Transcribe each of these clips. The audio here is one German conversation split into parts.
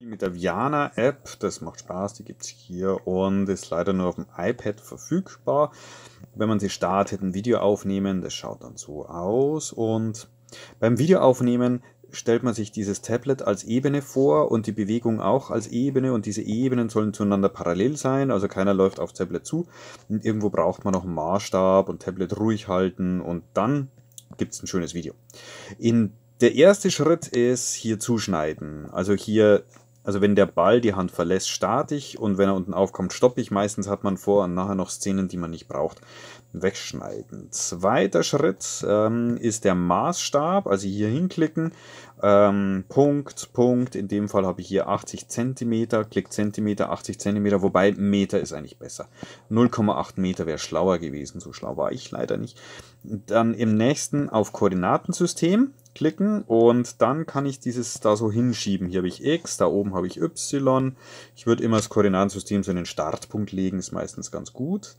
Mit der Viana app das macht Spaß, die gibt es hier und ist leider nur auf dem iPad verfügbar. Wenn man sie startet, ein Video aufnehmen, das schaut dann so aus. Und beim Video aufnehmen stellt man sich dieses Tablet als Ebene vor und die Bewegung auch als Ebene und diese Ebenen sollen zueinander parallel sein, also keiner läuft aufs Tablet zu. Und irgendwo braucht man noch einen Maßstab und Tablet ruhig halten und dann gibt es ein schönes Video. In der erste Schritt ist hier zuschneiden. Also hier also wenn der Ball die Hand verlässt, starte ich und wenn er unten aufkommt, stoppe ich. Meistens hat man vor und nachher noch Szenen, die man nicht braucht, wegschneiden. Zweiter Schritt ähm, ist der Maßstab, also hier hinklicken. Ähm, Punkt, Punkt, in dem Fall habe ich hier 80 cm, Klick Zentimeter, 80 cm, wobei Meter ist eigentlich besser. 0,8 Meter wäre schlauer gewesen, so schlau war ich leider nicht. Dann im nächsten auf Koordinatensystem, klicken und dann kann ich dieses da so hinschieben. Hier habe ich X, da oben habe ich Y. Ich würde immer das Koordinatensystem so in den Startpunkt legen, ist meistens ganz gut.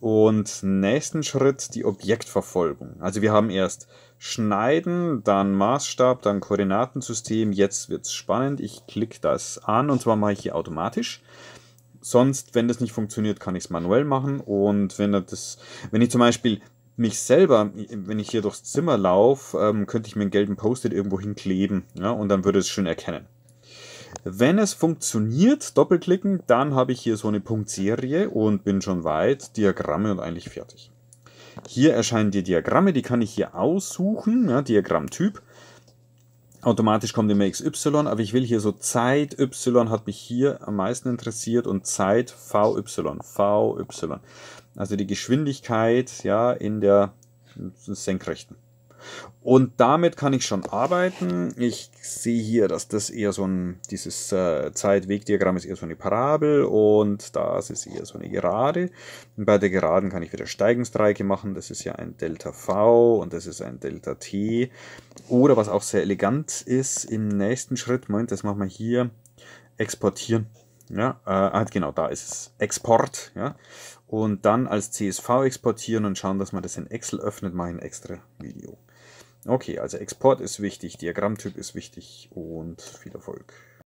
Und nächsten Schritt die Objektverfolgung. Also wir haben erst Schneiden, dann Maßstab, dann Koordinatensystem. Jetzt wird es spannend. Ich klicke das an und zwar mache ich hier automatisch. Sonst, wenn das nicht funktioniert, kann ich es manuell machen. Und wenn, das, wenn ich zum Beispiel mich selber, wenn ich hier durchs Zimmer laufe, ähm, könnte ich mir einen gelben Post-it irgendwo hinkleben ja, und dann würde es schön erkennen. Wenn es funktioniert, doppelklicken, dann habe ich hier so eine Punktserie und bin schon weit, Diagramme und eigentlich fertig. Hier erscheinen die Diagramme, die kann ich hier aussuchen, ja, Diagrammtyp. Automatisch kommt immer XY, aber ich will hier so Zeit Y hat mich hier am meisten interessiert und Zeit VY, VY also die Geschwindigkeit ja, in der Senkrechten. Und damit kann ich schon arbeiten. Ich sehe hier, dass das eher so ein, dieses äh, Zeitwegdiagramm ist eher so eine Parabel und das ist eher so eine Gerade. Und bei der Geraden kann ich wieder Steigungsdreiecke machen. Das ist ja ein Delta V und das ist ein Delta T. Oder was auch sehr elegant ist, im nächsten Schritt, Moment, das machen wir hier, exportieren. Ja, äh, ah, genau, da ist es. Export, ja. Und dann als CSV exportieren und schauen, dass man das in Excel öffnet, mache ich ein extra Video. Okay, also Export ist wichtig, Diagrammtyp ist wichtig und viel Erfolg.